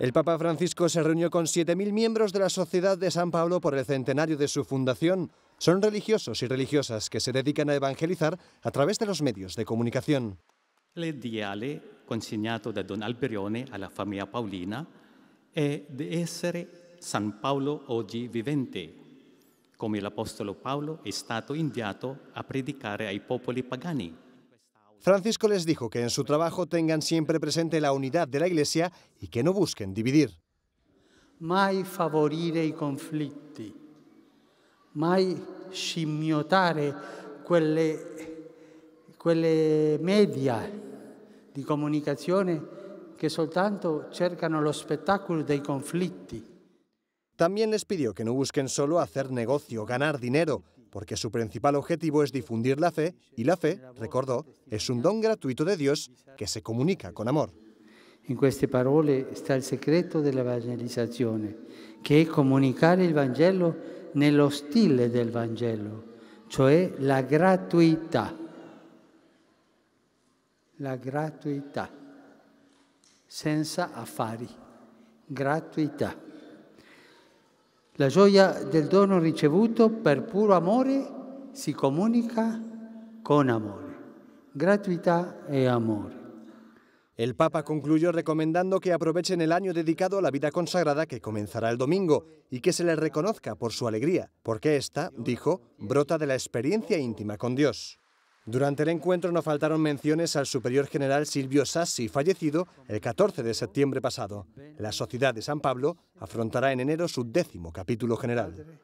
El Papa Francisco se reunió con 7.000 miembros de la Sociedad de San Pablo por el centenario de su fundación. Son religiosos y religiosas que se dedican a evangelizar a través de los medios de comunicación. Le ideale consignato da Don Alberione la famiglia paulina è de essere San Paolo oggi vivente, come l'Apostolo Paolo è stato inviato a predicar ai popoli pagani. Francisco les dijo que en su trabajo tengan siempre presente la unidad de la Iglesia y que no busquen dividir. Mai favorire i conflitti, mai scimmiotare quelle, quelle media di comunicazione che soltanto cercano lo spettacolo dei conflitti. También les pidió que no busquen solo hacer negocio, ganar dinero, porque su principal objetivo es difundir la fe, y la fe, recordó, es un don gratuito de Dios que se comunica con amor. In queste parole sta il segreto que che è comunicare il Vangelo nello stile del Vangelo, cioè la gratuità. La gratuità, senza affari, gratuità. La joya del dono ricevuto per puro amore si comunica con amore, gratuita e amor. El Papa concluyó recomendando que aprovechen el año dedicado a la vida consagrada que comenzará el domingo y que se les reconozca por su alegría, porque esta, dijo, brota de la experiencia íntima con Dios. Durante el encuentro no faltaron menciones al superior general Silvio Sassi, fallecido el 14 de septiembre pasado. La Sociedad de San Pablo afrontará en enero su décimo capítulo general.